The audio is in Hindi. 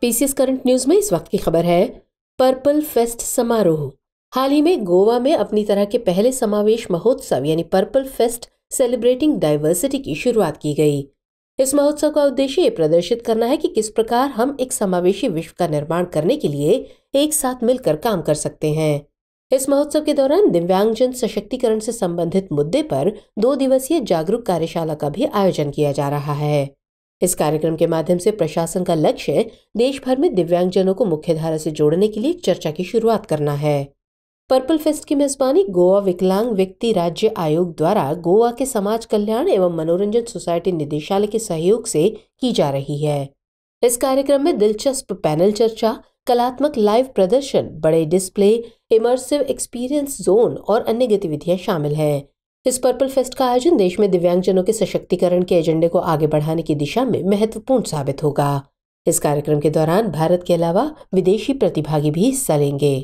पीसीएस करंट न्यूज में इस वक्त की खबर है पर्पल फेस्ट समारोह हाल ही में गोवा में अपनी तरह के पहले समावेश महोत्सव यानी पर्पल फेस्ट सेलिब्रेटिंग डाइवर्सिटी की शुरुआत की गई इस महोत्सव का उद्देश्य ये प्रदर्शित करना है कि किस प्रकार हम एक समावेशी विश्व का निर्माण करने के लिए एक साथ मिलकर काम कर सकते हैं इस महोत्सव के दौरान दिव्यांगजन सशक्तिकरण से संबंधित मुद्दे पर दो दिवसीय जागरूक कार्यशाला का भी आयोजन किया जा रहा है इस कार्यक्रम के माध्यम से प्रशासन का लक्ष्य देश भर में दिव्यांगजनों को मुख्यधारा से जोड़ने के लिए चर्चा की शुरुआत करना है पर्पल फेस्ट की मेजबानी गोवा विकलांग व्यक्ति राज्य आयोग द्वारा गोवा के समाज कल्याण एवं मनोरंजन सोसाइटी निदेशालय के सहयोग से की जा रही है इस कार्यक्रम में दिलचस्प पैनल चर्चा कलात्मक लाइव प्रदर्शन बड़े डिस्प्ले इमर्सिव एक्सपीरियंस जोन और अन्य गतिविधियां शामिल हैं इस पर्पल फेस्ट का आयोजन देश में दिव्यांगजनों के सशक्तिकरण के एजेंडे को आगे बढ़ाने की दिशा में महत्वपूर्ण साबित होगा इस कार्यक्रम के दौरान भारत के अलावा विदेशी प्रतिभागी भी हिस्सा लेंगे